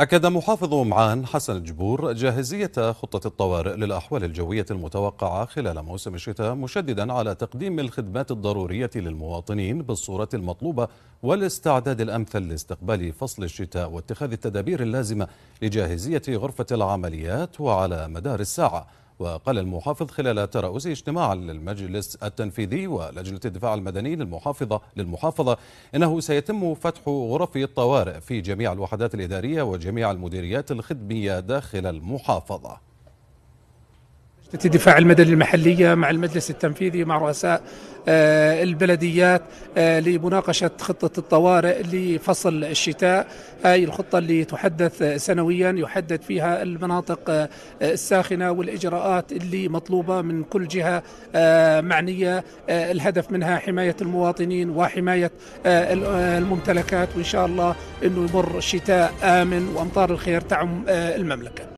أكد محافظ معان حسن جبور جاهزية خطة الطوارئ للأحوال الجوية المتوقعة خلال موسم الشتاء مشددا على تقديم الخدمات الضرورية للمواطنين بالصورة المطلوبة والاستعداد الأمثل لاستقبال فصل الشتاء واتخاذ التدابير اللازمة لجاهزية غرفة العمليات وعلى مدار الساعة وقال المحافظ خلال ترأس اجتماع للمجلس التنفيذي ولجنة الدفاع المدني للمحافظة للمحافظة إنه سيتم فتح غرف الطوارئ في جميع الوحدات الإدارية وجميع المديريات الخدمية داخل المحافظة الدفاع المدني المحلية مع المجلس التنفيذي مع رؤساء آه، البلديات آه، لمناقشة خطة الطوارئ لفصل الشتاء هاي الخطة اللي تحدث سنويا يحدد فيها المناطق آه، الساخنة والإجراءات اللي مطلوبة من كل جهة معنية الهدف منها حماية المواطنين وحماية الممتلكات وإن شاء الله أنه يمر شتاء آمن وأمطار الخير تعم المملكة